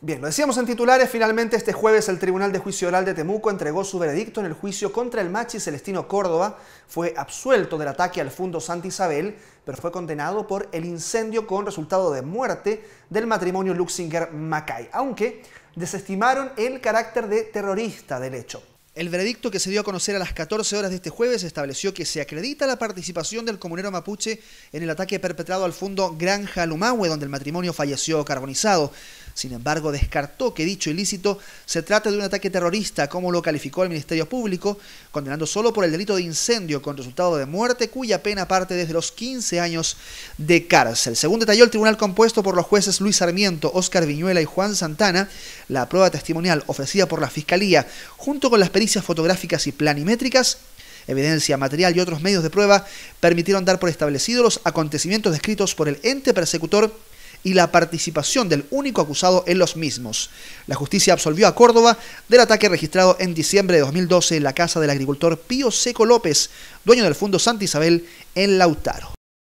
Bien, lo decíamos en titulares, finalmente este jueves el Tribunal de Juicio Oral de Temuco entregó su veredicto en el juicio contra el machi Celestino Córdoba. Fue absuelto del ataque al Fundo Santa Isabel, pero fue condenado por el incendio con resultado de muerte del matrimonio Luxinger-Macay, aunque desestimaron el carácter de terrorista del hecho. El veredicto que se dio a conocer a las 14 horas de este jueves estableció que se acredita la participación del comunero mapuche en el ataque perpetrado al fondo Granja Lumahue, donde el matrimonio falleció carbonizado. Sin embargo, descartó que dicho ilícito se trate de un ataque terrorista, como lo calificó el Ministerio Público, condenando solo por el delito de incendio con resultado de muerte, cuya pena parte desde los 15 años de cárcel. Según detalló el tribunal compuesto por los jueces Luis Sarmiento, Óscar Viñuela y Juan Santana, la prueba testimonial ofrecida por la Fiscalía, junto con las pericias fotográficas y planimétricas, evidencia material y otros medios de prueba permitieron dar por establecidos los acontecimientos descritos por el ente persecutor y la participación del único acusado en los mismos. La justicia absolvió a Córdoba del ataque registrado en diciembre de 2012 en la casa del agricultor Pío Seco López, dueño del Fondo Santa Isabel en Lautaro.